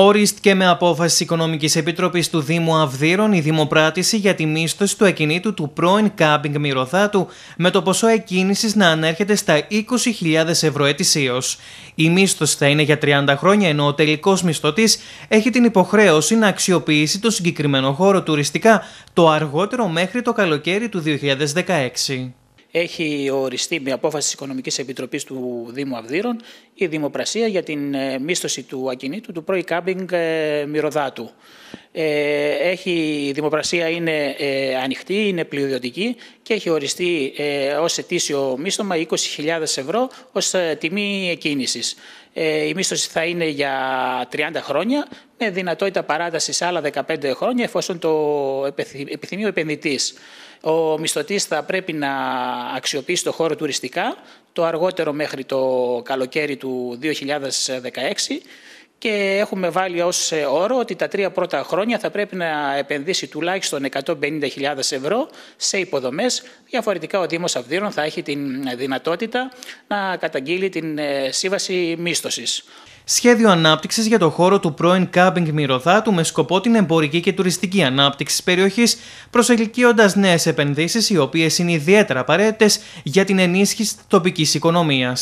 ορίστηκε με απόφαση Οικονομικής Επιτροπής του Δήμου Αυδείρων η δημοπράτηση για τη μίσθωση του ακινήτου του πρώην κάμπινγκ Μυροθάτου με το ποσό εκκίνησης να ανέρχεται στα 20.000 ευρώ ετησίως. Η μίσθωση θα είναι για 30 χρόνια, ενώ ο τελικός μισθωτής έχει την υποχρέωση να αξιοποιήσει το συγκεκριμένο χώρο τουριστικά το αργότερο μέχρι το καλοκαίρι του 2016 έχει οριστεί με απόφαση της Οικονομικής Επιτροπής του Δήμου Αυδείρων η δημοπρασία για την ε, μίσθωση του ακινήτου του πρώην κάμπινγκ ε, Μυροδάτου. Ε, έχει, η δημοπρασία είναι ε, ανοιχτή, είναι πλειοδιωτική και έχει οριστεί ε, ως ετήσιο μίστομα 20.000 ευρώ ως τιμή εκκίνησης. Η μίσθωση θα είναι για 30 χρόνια με δυνατότητα παράτασης άλλα 15 χρόνια εφόσον το επιθυμεί ο επενδυτής. Ο μισθωτής θα πρέπει να αξιοποιήσει το χώρο τουριστικά το αργότερο μέχρι το καλοκαίρι του 2016 και έχουμε βάλει ως ε, όρο ότι τα τρία πρώτα χρόνια θα πρέπει να επενδύσει τουλάχιστον 150.000 ευρώ σε υποδομές. Διαφορετικά ο Δήμος Αυδείρων θα έχει την ε, δυνατότητα να καταγγείλει την ε, σύμβαση μίσθωσης. Σχέδιο ανάπτυξης για το χώρο του πρώην κάμπινγκ Μυρωδάτου με σκοπό την εμπορική και τουριστική ανάπτυξη της περιοχής, προσελκύοντας νέες επενδύσεις οι οποίες είναι ιδιαίτερα απαραίτητες για την ενίσχυση της τοπικής οικονομίας.